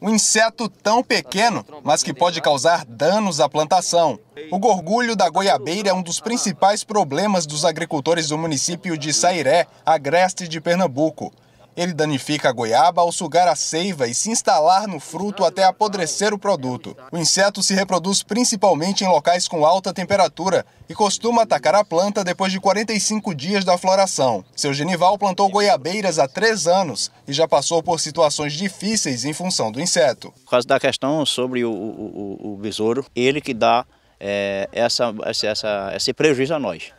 um inseto tão pequeno, mas que pode causar danos à plantação. O gorgulho da goiabeira é um dos principais problemas dos agricultores do município de Sairé, agreste de Pernambuco. Ele danifica a goiaba ao sugar a seiva e se instalar no fruto até apodrecer o produto. O inseto se reproduz principalmente em locais com alta temperatura e costuma atacar a planta depois de 45 dias da floração. Seu genival plantou goiabeiras há três anos e já passou por situações difíceis em função do inseto. Por causa da questão sobre o, o, o besouro, ele que dá é, essa, essa, essa, esse prejuízo a nós.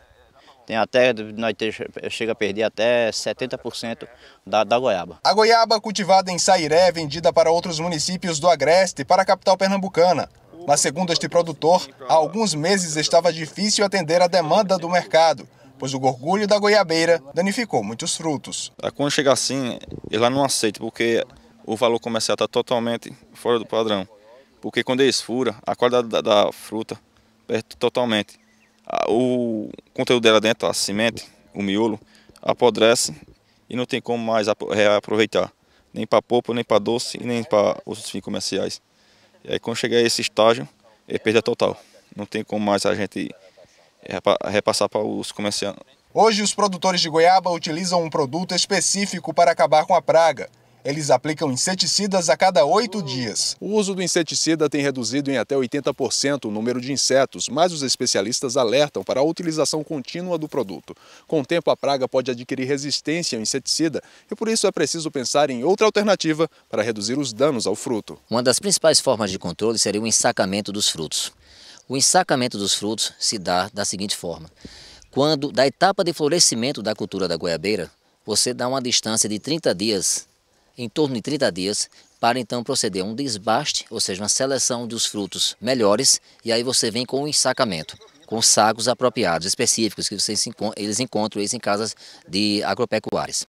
Tem até, nós te, chega a perder até 70% da, da goiaba. A goiaba cultivada em Sairé é vendida para outros municípios do Agreste e para a capital pernambucana. Mas segundo este produtor, há alguns meses estava difícil atender a demanda do mercado, pois o gorgulho da goiabeira danificou muitos frutos. Quando chega assim, ela não aceita, porque o valor comercial está totalmente fora do padrão. Porque quando eles esfura, a qualidade da, da fruta perde totalmente o conteúdo dela dentro, a semente, o miolo, apodrece e não tem como mais reaproveitar, nem para polpa, nem para doce e nem para outros fins comerciais. E aí quando chegar a esse estágio, é perda total. Não tem como mais a gente repassar para os comerciantes. Hoje os produtores de goiaba utilizam um produto específico para acabar com a praga, eles aplicam inseticidas a cada oito hum. dias. O uso do inseticida tem reduzido em até 80% o número de insetos, mas os especialistas alertam para a utilização contínua do produto. Com o tempo, a praga pode adquirir resistência ao inseticida e por isso é preciso pensar em outra alternativa para reduzir os danos ao fruto. Uma das principais formas de controle seria o ensacamento dos frutos. O ensacamento dos frutos se dá da seguinte forma. Quando, da etapa de florescimento da cultura da goiabeira, você dá uma distância de 30 dias em torno de 30 dias para então proceder a um desbaste, ou seja, uma seleção dos frutos melhores e aí você vem com o ensacamento com sacos apropriados, específicos, que vocês eles encontram eles em casas de agropecuárias.